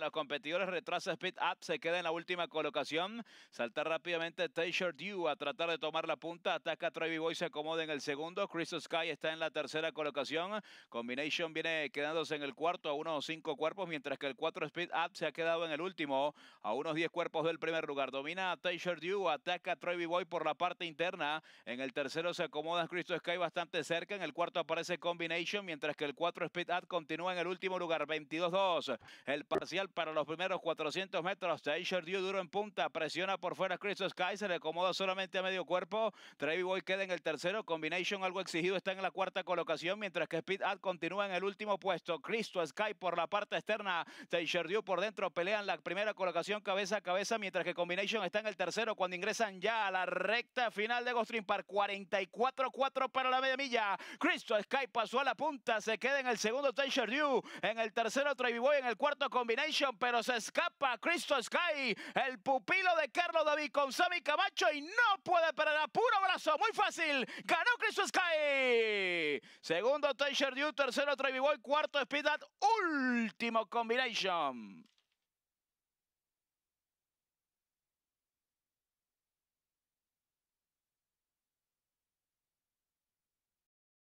los competidores, retrasa Speed Up, se queda en la última colocación, salta rápidamente Taylor Dew a tratar de tomar la punta, ataca Trevi Boy, se acomoda en el segundo, Chris Sky está en la tercera colocación, Combination viene quedándose en el cuarto a unos cinco cuerpos, mientras que el 4 Speed Up se ha quedado en el último a unos diez cuerpos del primer lugar, domina Taylor Dew, ataca Trevi Boy por la parte interna, en el tercero se acomoda Chris Sky bastante cerca, en el cuarto aparece Combination, mientras que el 4 Speed Up continúa en el último lugar, 22-2. El para los primeros 400 metros. Taylor dio duro en punta, presiona por fuera Cristo Sky, se le acomoda solamente a medio cuerpo. Trevi Boy queda en el tercero. Combination algo exigido está en la cuarta colocación, mientras que Speed Ad continúa en el último puesto. Cristo Sky por la parte externa. Taylor dio por dentro, pelean la primera colocación cabeza a cabeza, mientras que Combination está en el tercero cuando ingresan ya a la recta final de Ghostrim Park. 44-4 para la media milla. Sky pasó a la punta, se queda en el segundo Taylor Due, en el tercero Trey Boy, en el cuarto con pero se escapa Cristo Sky, el pupilo de Carlos David con Sammy Camacho y no puede perder a puro brazo, muy fácil, ganó Cristo Sky. Segundo Teixeira Dew, tercero Trevi Boy, cuarto Speed último Combination.